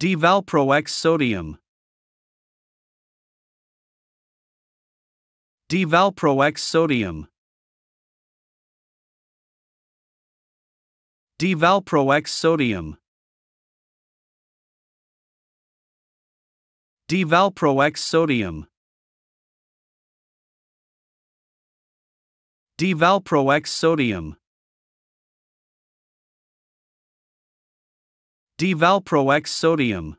Divalproex sodium. Divalproex sodium. Divalproex sodium. Divalproex sodium. Divalproex sodium. d sodium